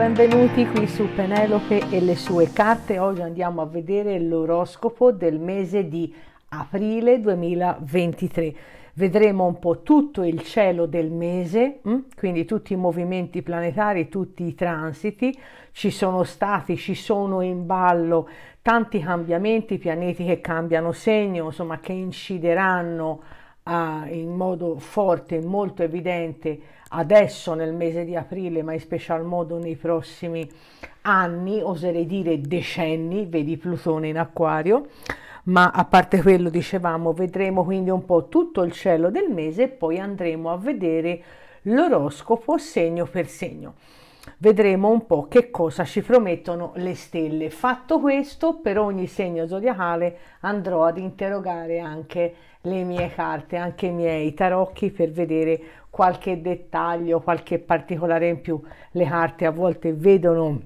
benvenuti qui su Penelope e le sue carte. Oggi andiamo a vedere l'oroscopo del mese di aprile 2023. Vedremo un po' tutto il cielo del mese, mm? quindi tutti i movimenti planetari, tutti i transiti, ci sono stati, ci sono in ballo tanti cambiamenti, pianeti che cambiano segno, insomma che incideranno ah, in modo forte, e molto evidente adesso nel mese di aprile, ma in special modo nei prossimi anni, oserei dire decenni, vedi Plutone in acquario, ma a parte quello dicevamo vedremo quindi un po' tutto il cielo del mese e poi andremo a vedere l'oroscopo segno per segno. Vedremo un po' che cosa ci promettono le stelle. Fatto questo, per ogni segno zodiacale andrò ad interrogare anche le mie carte, anche i miei tarocchi per vedere qualche dettaglio, qualche particolare in più. Le carte a volte vedono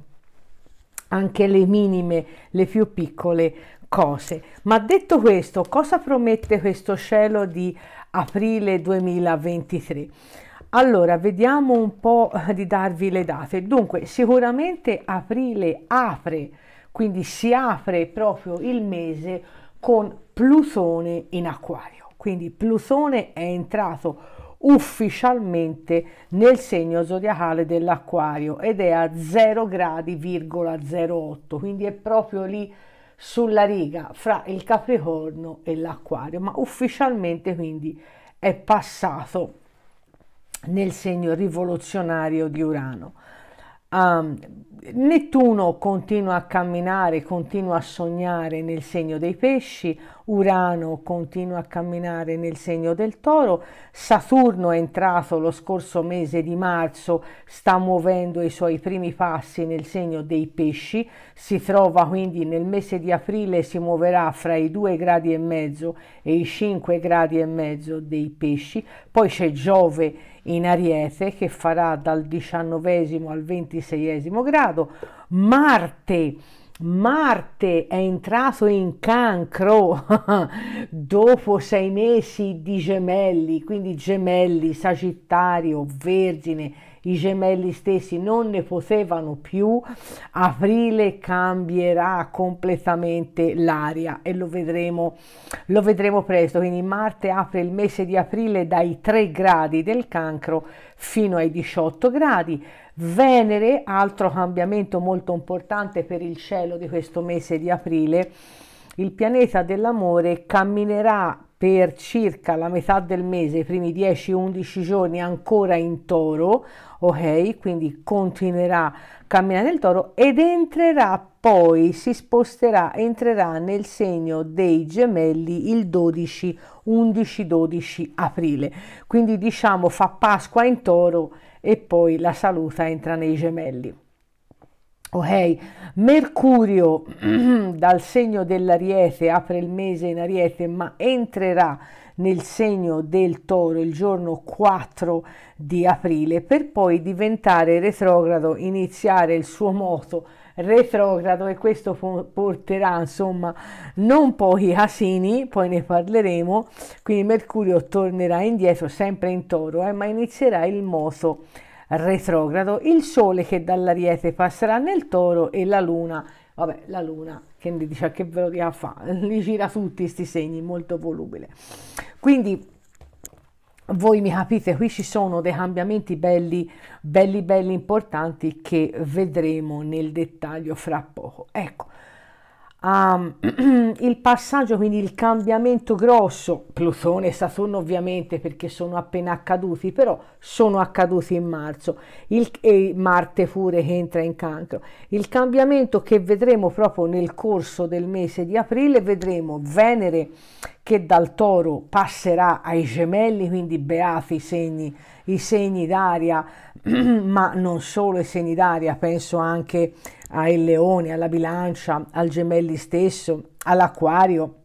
anche le minime, le più piccole cose. Ma detto questo, cosa promette questo cielo di aprile 2023? Allora, vediamo un po' di darvi le date. Dunque, sicuramente aprile apre, quindi si apre proprio il mese con Plutone in acquario. Quindi Plutone è entrato ufficialmente nel segno zodiacale dell'acquario ed è a 0 gradi,08, quindi è proprio lì sulla riga fra il Capricorno e l'Acquario, ma ufficialmente quindi è passato nel segno rivoluzionario di Urano. Um, Nettuno continua a camminare, continua a sognare nel segno dei pesci, Urano continua a camminare nel segno del toro, Saturno è entrato lo scorso mese di marzo, sta muovendo i suoi primi passi nel segno dei pesci, si trova quindi nel mese di aprile si muoverà fra i 2 gradi e mezzo e i 5 gradi e mezzo dei pesci, poi c'è Giove in Ariete che farà dal diciannovesimo al ventiseiesimo grado, Marte Marte è entrato in cancro dopo sei mesi di gemelli, quindi gemelli, sagittario, vergine, i gemelli stessi non ne potevano più, aprile cambierà completamente l'aria e lo vedremo, lo vedremo presto. Quindi Marte apre il mese di aprile dai 3 gradi del cancro fino ai 18 gradi. Venere, altro cambiamento molto importante per il cielo di questo mese di aprile, il pianeta dell'amore camminerà per circa la metà del mese, i primi 10-11 giorni ancora in toro, ok? Quindi continuerà a camminare nel toro ed entrerà poi, si sposterà, entrerà nel segno dei gemelli il 12, 11, 12 aprile. Quindi diciamo fa Pasqua in toro e poi la saluta entra nei gemelli. Ok, Mercurio dal segno dell'Ariete apre il mese in Ariete, ma entrerà nel segno del Toro il giorno 4 di aprile per poi diventare retrogrado, iniziare il suo moto retrogrado e questo porterà insomma non pochi casini, poi ne parleremo, quindi Mercurio tornerà indietro sempre in Toro, eh, ma inizierà il moto retrogrado retrogrado, il Sole che dall'Ariete passerà nel Toro e la Luna, vabbè, la Luna che dice ah, che ve lo dia fa, li gira tutti questi segni, molto volubile. Quindi voi mi capite, qui ci sono dei cambiamenti belli, belli, belli importanti che vedremo nel dettaglio fra poco. Ecco um, il passaggio, quindi il cambiamento grosso, Plutone e Saturno ovviamente perché sono appena accaduti, però sono accaduti in marzo, il, e Marte pure che entra in cancro. Il cambiamento che vedremo proprio nel corso del mese di aprile, vedremo Venere che dal toro passerà ai gemelli, quindi beati i segni, i segni d'aria, ma non solo i segni d'aria, penso anche ai leoni, alla bilancia, al gemelli stesso, all'acquario,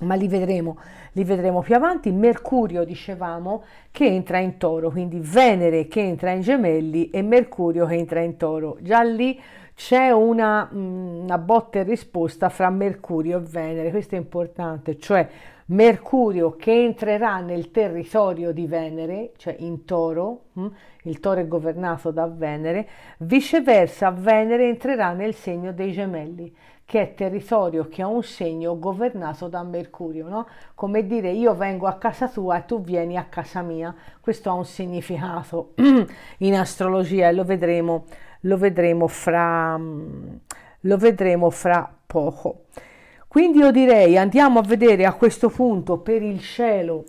ma li vedremo, li vedremo più avanti. Mercurio, dicevamo, che entra in toro, quindi Venere che entra in gemelli e Mercurio che entra in toro. Già lì c'è una, mm, una botta e risposta fra Mercurio e Venere, questo è importante, cioè Mercurio che entrerà nel territorio di Venere, cioè in toro, mm, il toro è governato da Venere, viceversa Venere entrerà nel segno dei gemelli, che è territorio che ha un segno governato da Mercurio, no? come dire io vengo a casa tua e tu vieni a casa mia, questo ha un significato in astrologia e lo vedremo lo vedremo fra, mm, lo vedremo fra poco. Quindi io direi andiamo a vedere a questo punto per il cielo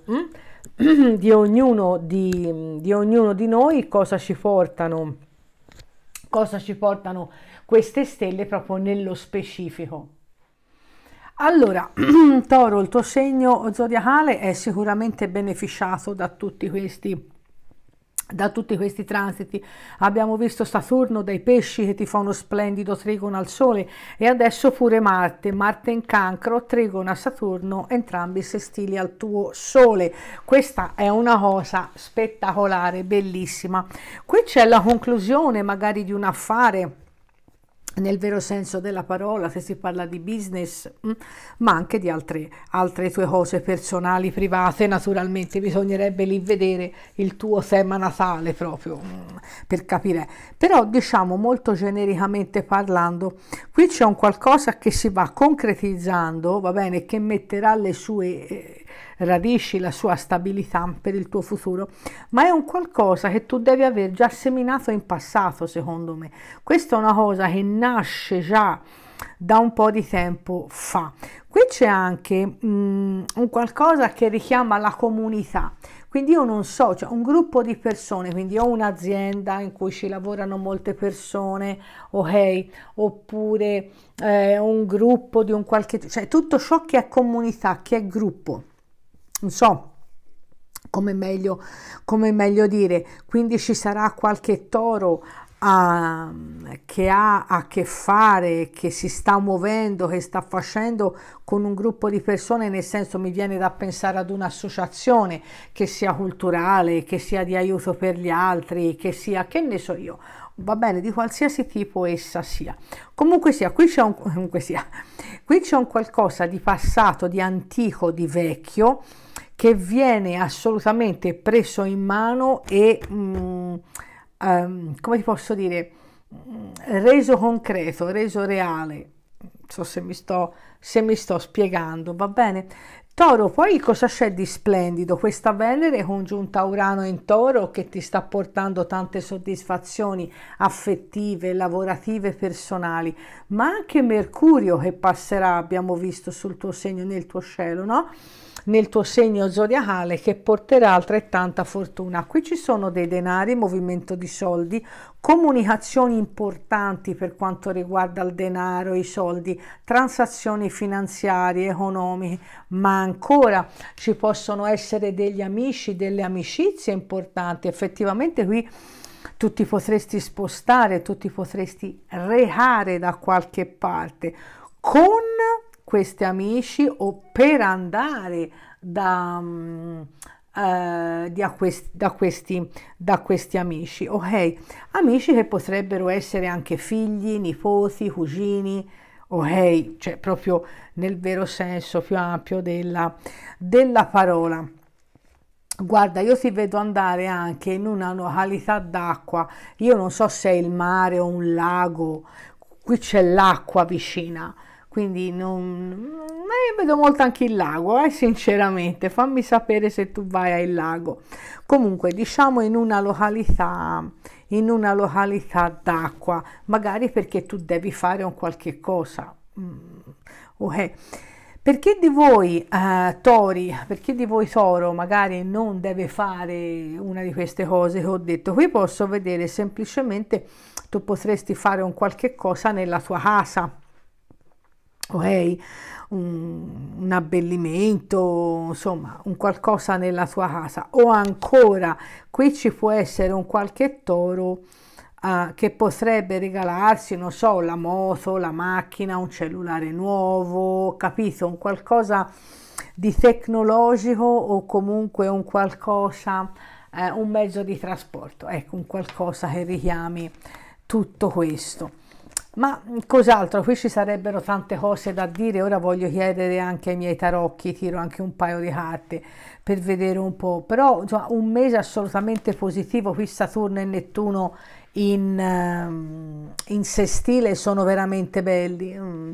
hm, di, ognuno di, mm, di ognuno di noi cosa ci portano, cosa ci portano queste stelle proprio nello specifico. Allora, Toro, il tuo segno zodiacale è sicuramente beneficiato da tutti questi da tutti questi transiti. Abbiamo visto Saturno dai pesci che ti fa uno splendido trigono al Sole e adesso pure Marte, Marte in cancro, trigono a Saturno, entrambi sestili al tuo Sole. Questa è una cosa spettacolare, bellissima. Qui c'è la conclusione magari di un affare nel vero senso della parola, se si parla di business, mm, ma anche di altre, altre tue cose personali, private, naturalmente bisognerebbe lì vedere il tuo tema natale proprio mm, per capire. Però diciamo molto genericamente parlando, qui c'è un qualcosa che si va concretizzando, va bene, che metterà le sue... Eh, radici, la sua stabilità per il tuo futuro, ma è un qualcosa che tu devi aver già seminato in passato, secondo me. Questa è una cosa che nasce già da un po' di tempo fa. Qui c'è anche mh, mm, un qualcosa che richiama la comunità. Quindi io non so, cioè un gruppo di persone, quindi ho un'azienda in cui ci lavorano molte persone, ok, oppure eh, un gruppo di un qualche, cioè tutto ciò che è comunità, che è gruppo non so come meglio, come meglio dire, quindi ci sarà qualche toro a, che ha a che fare, che si sta muovendo, che sta facendo con un gruppo di persone, nel senso mi viene da pensare ad un'associazione che sia culturale, che sia di aiuto per gli altri, che sia, che ne so io, va bene di qualsiasi tipo essa sia comunque sia qui c'è un, comunque sia, qui c'è un qualcosa di passato di antico di vecchio che viene assolutamente preso in mano e mm, um, come ti posso dire mm, reso concreto reso reale non so se mi sto se mi sto spiegando va bene Toro, poi cosa c'è di splendido? Questa Venere congiunta Urano in Toro che ti sta portando tante soddisfazioni affettive, lavorative, personali, ma anche Mercurio che passerà, abbiamo visto sul tuo segno, nel tuo cielo, no? nel tuo segno zodiacale che porterà altrettanta fortuna. Qui ci sono dei denari, movimento di soldi, comunicazioni importanti per quanto riguarda il denaro, i soldi, transazioni finanziarie, economiche, ma anche ancora ci possono essere degli amici, delle amicizie importanti. Effettivamente qui tu ti potresti spostare, tu ti potresti recare da qualche parte con questi amici o per andare da, um, mm, uh, eh, da, questi, da, questi, da questi amici, ok? Amici che potrebbero essere anche figli, nipoti, cugini, o cioè proprio nel vero senso più ampio della, della parola. Guarda, io ti vedo andare anche in una località d'acqua, io non so se è il mare o un lago, qui c'è l'acqua vicina, quindi non... Eh, vedo molto anche il lago, eh, sinceramente, fammi sapere se tu vai al lago. Comunque, diciamo in una località in una località d'acqua, magari perché tu devi fare un qualche cosa. Mm, ok. Perché di voi eh, tori, perché di voi toro magari non deve fare una di queste cose che ho detto, qui posso vedere semplicemente tu potresti fare un qualche cosa nella tua casa ok? Un, un, abbellimento, insomma, un qualcosa nella sua casa. O ancora, qui ci può essere un qualche toro uh, che potrebbe regalarsi, non so, la moto, la macchina, un cellulare nuovo, capito? Un qualcosa di tecnologico o comunque un qualcosa, eh, un mezzo di trasporto, ecco, un qualcosa che richiami tutto questo. Ma cos'altro? Qui ci sarebbero tante cose da dire, ora voglio chiedere anche ai miei tarocchi, tiro anche un paio di carte per vedere un po', però insomma, un mese assolutamente positivo, qui Saturno e Nettuno in, ehm, in sestile sono veramente belli, mm.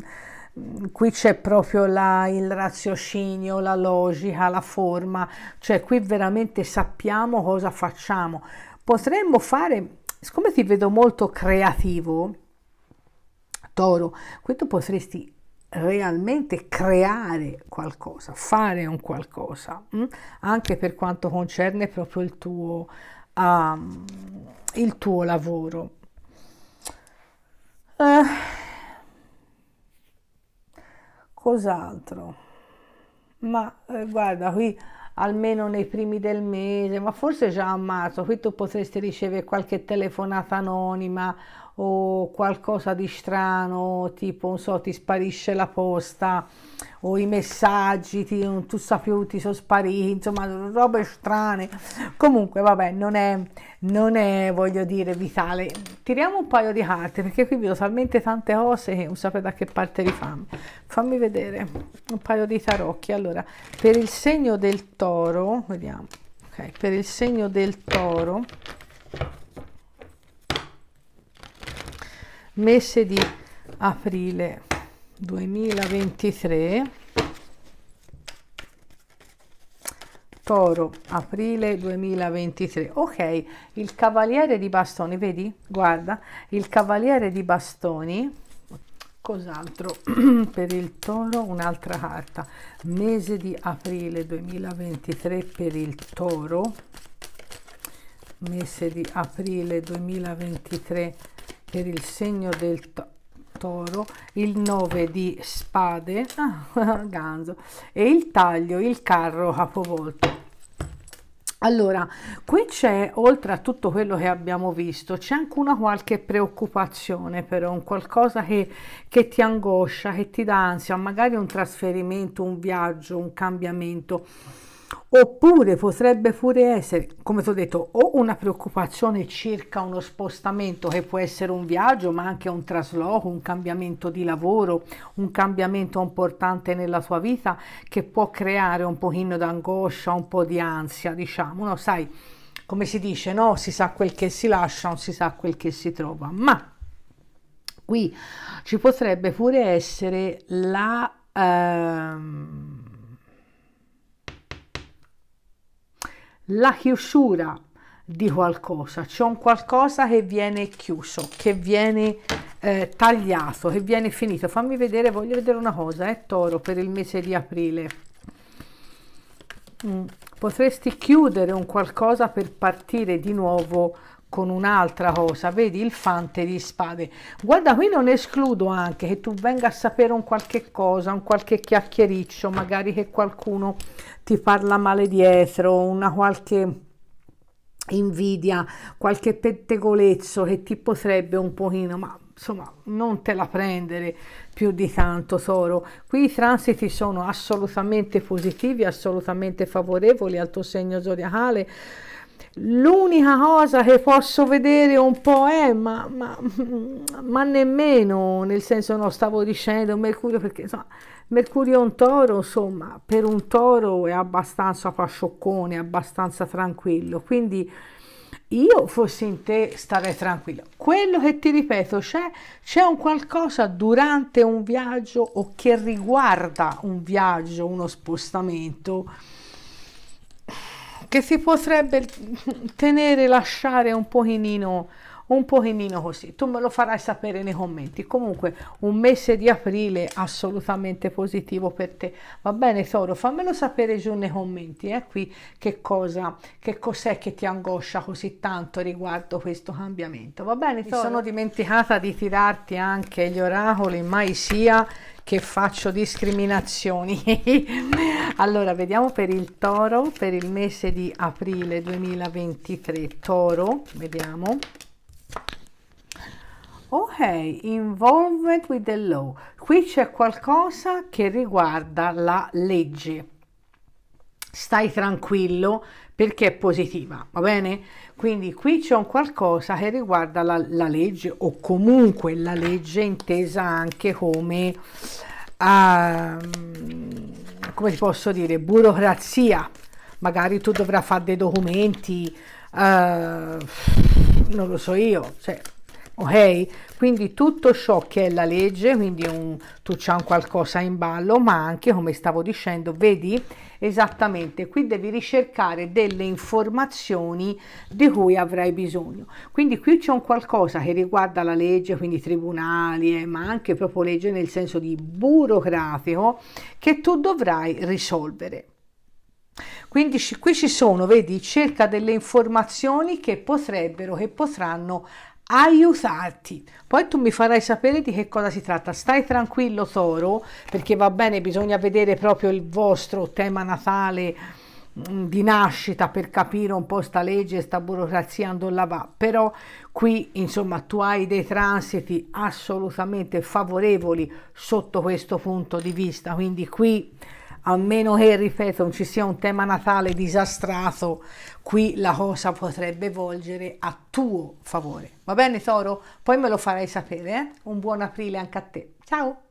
qui c'è proprio la, il raziocinio, la logica, la forma, cioè qui veramente sappiamo cosa facciamo. Potremmo fare, siccome ti vedo molto creativo, toro, questo potresti realmente creare qualcosa, fare un qualcosa, mm? anche per quanto concerne proprio il tuo, um, il tuo lavoro. Eh, cos'altro? Ma eh, guarda, qui almeno nei primi del mese, ma forse già a marzo, qui tu potresti ricevere qualche telefonata anonima o qualcosa di strano, tipo, non so, ti sparisce la posta o i messaggi, ti, non tu sai più, ti sono spariti, insomma, robe strane. Comunque, vabbè, non è, non è, voglio dire, vitale. Tiriamo un paio di carte, perché qui vedo talmente tante cose che non sapete da che parte rifarmi. Fammi vedere un paio di tarocchi. Allora, per il segno del toro, vediamo, ok, per il segno del toro mese di aprile 2023 Toro, aprile 2023. Ok, il cavaliere di bastoni, vedi? Guarda, il cavaliere di bastoni, cos'altro per il toro? Un'altra carta, mese di aprile 2023 per il toro, mese di aprile 2023 per il segno del to toro il 9 di spade ah, ganzo e il taglio il carro capovolto allora, qui c'è, oltre a tutto quello che abbiamo visto, c'è anche una qualche preoccupazione però, un qualcosa che, che, ti angoscia, che ti dà ansia, magari un trasferimento, un viaggio, un cambiamento oppure potrebbe pure essere, come ti ho detto, o una preoccupazione circa uno spostamento che può essere un viaggio, ma anche un trasloco, un cambiamento di lavoro, un cambiamento importante nella tua vita che può creare un pochino d'angoscia, un po' di ansia, diciamo, no? Sai, come si dice, no? Si sa quel che si lascia, non si sa quel che si trova, ma qui ci potrebbe pure essere la... Ehm, la chiusura di qualcosa, c'è un qualcosa che viene chiuso, che viene eh, tagliato, che viene finito. Fammi vedere, voglio vedere una cosa, eh, Toro, per il mese di aprile. Mm. Potresti chiudere un qualcosa per partire di nuovo con un'altra cosa, vedi il fante di spade. Guarda, qui non escludo anche che tu venga a sapere un qualche cosa, un qualche chiacchiericcio, magari che qualcuno ti parla male dietro, una qualche invidia, qualche pettegolezzo che ti potrebbe un pochino, ma insomma non te la prendere più di tanto Toro qui i transiti sono assolutamente positivi assolutamente favorevoli al tuo segno zodiacale L'unica cosa che posso vedere un po' è, ma, ma, ma, nemmeno, nel senso no, stavo dicendo Mercurio perché insomma, Mercurio è un toro, insomma, per un toro è abbastanza pascioccone, abbastanza tranquillo, quindi io fossi in te starei tranquillo. Quello che ti ripeto c'è, c'è un qualcosa durante un viaggio o che riguarda un viaggio, uno spostamento che si potrebbe tenere, lasciare un pochino un pochino così, tu me lo farai sapere nei commenti. Comunque un mese di aprile assolutamente positivo per te. Va bene Toro, fammelo sapere giù nei commenti, eh, qui che cosa, che cos'è che ti angoscia così tanto riguardo questo cambiamento. Va bene Toro? Mi sono dimenticata di tirarti anche gli oracoli, mai sia che faccio discriminazioni allora vediamo per il toro per il mese di aprile 2023 toro vediamo ok oh, involvement with the law qui c'è qualcosa che riguarda la legge stai tranquillo perché è positiva, va bene? Quindi qui c'è un qualcosa che riguarda la, la, legge o comunque la legge intesa anche come, uh, come si posso dire, burocrazia. Magari tu dovrai fare dei documenti, uh, non lo so io, cioè, ok? Quindi tutto ciò che è la legge, quindi un, tu c'è un qualcosa in ballo, ma anche come stavo dicendo, vedi esattamente, qui devi ricercare delle informazioni di cui avrai bisogno. Quindi qui c'è un qualcosa che riguarda la legge, quindi tribunali, eh, ma anche proprio legge nel senso di burocratico che tu dovrai risolvere. Quindi qui ci sono, vedi, cerca delle informazioni che potrebbero, che potranno aiutarti. Poi tu mi farai sapere di che cosa si tratta. Stai tranquillo, Toro, perché va bene, bisogna vedere proprio il vostro tema natale mm, di nascita per capire un po' sta legge, sta burocrazia non la va, però qui insomma tu hai dei transiti assolutamente favorevoli sotto questo punto di vista, quindi qui a meno che, ripeto, non ci sia un tema natale disastrato, qui la cosa potrebbe volgere a tuo favore. Va bene, Toro? Poi me lo farai sapere. Eh? Un buon aprile anche a te. Ciao!